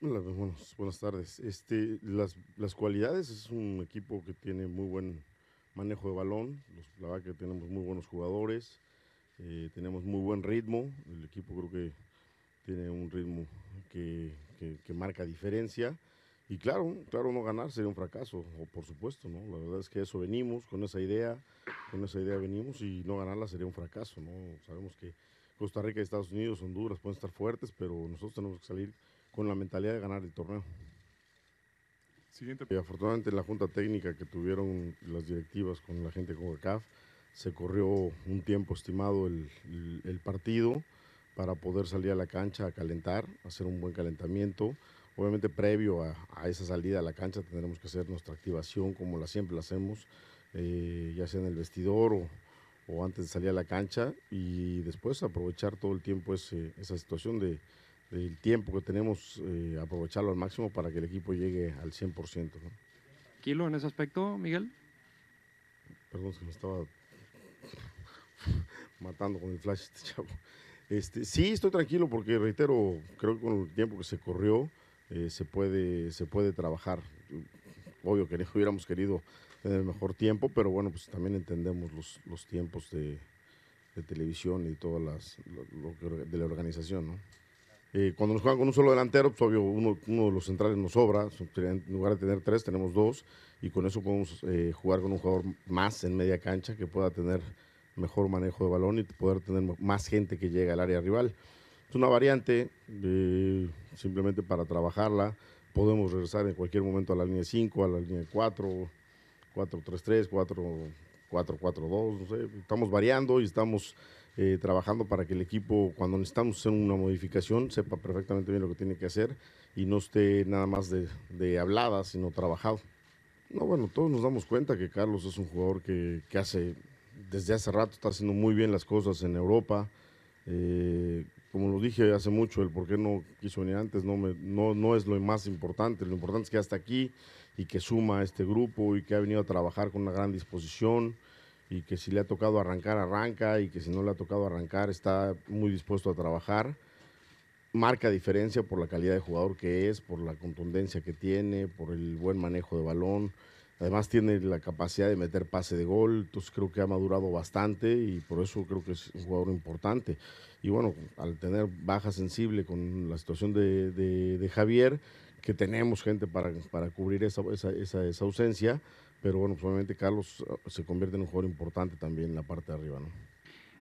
Pues, buenas, tardes. Este, las, las, cualidades, es un equipo que tiene muy buen manejo de balón, la verdad que tenemos muy buenos jugadores, eh, tenemos muy buen ritmo, el equipo creo que tiene un ritmo que, que, marca diferencia. Y claro, claro, no ganar sería un fracaso, o por supuesto, ¿no? La verdad es que eso venimos, con esa idea, con esa idea venimos y no ganarla sería un fracaso, ¿no? Sabemos que Costa Rica, y Estados Unidos, Honduras pueden estar fuertes, pero nosotros tenemos que salir con la mentalidad de ganar el torneo. Siguiente. afortunadamente en la junta técnica que tuvieron las directivas con la gente de caf se corrió un tiempo estimado el, partido para poder salir a la cancha a calentar, hacer un buen calentamiento. Obviamente previo a, esa salida a la cancha tendremos que hacer nuestra activación como la siempre la hacemos, eh, ya sea en el vestidor o, antes de salir a la cancha y después aprovechar todo el tiempo esa situación de, el tiempo que tenemos, eh, aprovecharlo al máximo para que el equipo llegue al 100%. ¿no? ¿Kilo en ese aspecto, Miguel? Perdón, se me estaba matando con el flash este chavo. Este, sí, estoy tranquilo porque, reitero, creo que con el tiempo que se corrió eh, se, puede, se puede trabajar. Obvio que hubiéramos querido tener mejor tiempo, pero bueno, pues también entendemos los, tiempos de, televisión y todas las lo, de la organización, ¿no? Eh, cuando nos juegan con un solo delantero, pues obvio, uno, de los centrales nos sobra. En lugar de tener tres, tenemos dos. Y con eso podemos eh, jugar con un jugador más en media cancha que pueda tener mejor manejo de balón y poder tener más gente que llegue al área rival. Es una variante, eh, simplemente para trabajarla. Podemos regresar en cualquier momento a la línea 5, a la línea 4, 4-3-3, 4 4-4-2, no sé, estamos variando y estamos eh, trabajando para que el equipo, cuando necesitamos hacer una modificación, sepa perfectamente bien lo que tiene que hacer y no esté nada más de, de hablada, sino trabajado. No, bueno, todos nos damos cuenta que Carlos es un jugador que, que hace, desde hace rato está haciendo muy bien las cosas en Europa. Eh, como lo dije hace mucho, el por qué no quiso venir antes no, es lo más importante. Lo importante es que hasta aquí y que suma a este grupo y que ha venido a trabajar con una gran disposición y que si le ha tocado arrancar, arranca y que si no le ha tocado arrancar, está muy dispuesto a trabajar. Marca diferencia por la calidad de jugador que es, por la contundencia que tiene, por el buen manejo de balón. Además tiene la capacidad de meter pase de gol, entonces creo que ha madurado bastante y por eso creo que es un jugador importante. Y bueno, al tener baja sensible con la situación de, Javier, que tenemos gente para, para cubrir esa, ausencia, pero bueno, pues obviamente Carlos se convierte en un jugador importante también en la parte de arriba, ¿no?